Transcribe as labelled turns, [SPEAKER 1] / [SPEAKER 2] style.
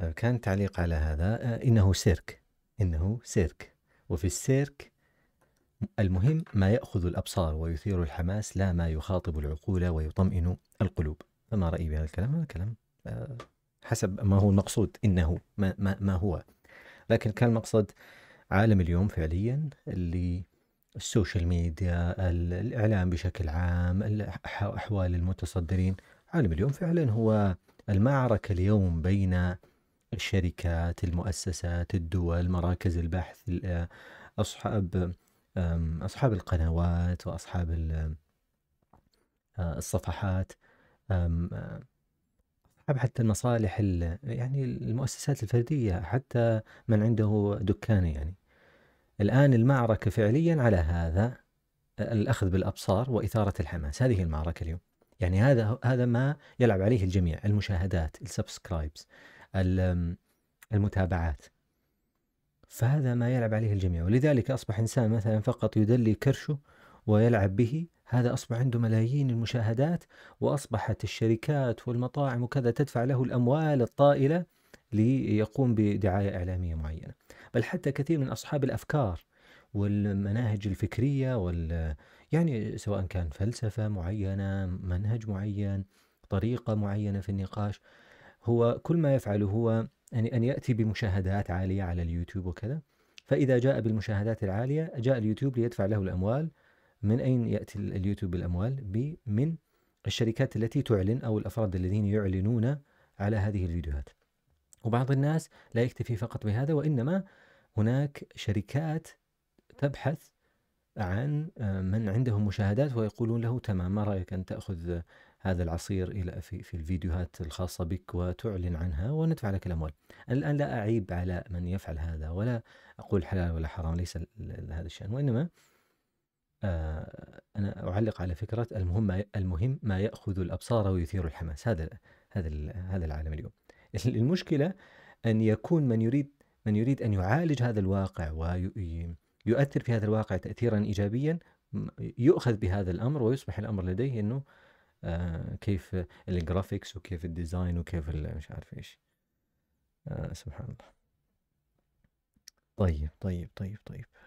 [SPEAKER 1] طيب كان تعليق على هذا آه، إنه سيرك إنه سيرك وفي السيرك المهم ما يأخذ الأبصار ويثير الحماس لا ما يخاطب العقول ويطمئن القلوب فما رأيي بهذا الكلام هذا الكلام آه، حسب ما هو المقصود إنه ما, ما, ما هو لكن كان المقصد عالم اليوم فعليا اللي السوشيال ميديا الإعلام بشكل عام أحوال المتصدرين عالم اليوم فعلا هو المعركة اليوم بين الشركات المؤسسات الدول مراكز البحث أصحاب أصحاب القنوات وأصحاب آه، الصفحات أصحاب حتى المصالح يعني المؤسسات الفردية حتى من عنده دكان يعني الآن المعركة فعليا على هذا الأخذ بالأبصار وإثارة الحماس هذه المعركة اليوم يعني هذا هذا ما يلعب عليه الجميع المشاهدات السبسكرايبز المتابعات فهذا ما يلعب عليه الجميع ولذلك أصبح إنسان مثلا فقط يدلي كرشه ويلعب به هذا أصبح عنده ملايين المشاهدات وأصبحت الشركات والمطاعم وكذا تدفع له الأموال الطائلة ليقوم بدعاية إعلامية معينة بل حتى كثير من أصحاب الأفكار والمناهج الفكرية وال يعني سواء كان فلسفة معينة منهج معين طريقة معينة في النقاش هو كل ما يفعله هو أن يأتي بمشاهدات عالية على اليوتيوب وكذا فإذا جاء بالمشاهدات العالية جاء اليوتيوب ليدفع له الأموال من أين يأتي اليوتيوب بالأموال؟ من الشركات التي تعلن أو الأفراد الذين يعلنون على هذه الفيديوهات وبعض الناس لا يكتفي فقط بهذا وإنما هناك شركات تبحث عن آه، من عندهم مشاهدات ويقولون له تمام ما رأيك أن تأخذ هذا العصير الى في, في الفيديوهات الخاصه بك وتعلن عنها وندفع لك الاموال. انا الان لا اعيب على من يفعل هذا ولا اقول حلال ولا حرام ليس هذا الشان وانما آه انا اعلق على فكره المهم المهم ما ياخذ الابصار ويثير الحماس هذا هذا هذا العالم اليوم. المشكله ان يكون من يريد من يريد ان يعالج هذا الواقع ويؤثر في هذا الواقع تاثيرا ايجابيا يؤخذ بهذا الامر ويصبح الامر لديه انه آه، كيف الجرافيكس وكيف الديزاين وكيف مش عارف ايش آه، سبحان الله طيب طيب طيب طيب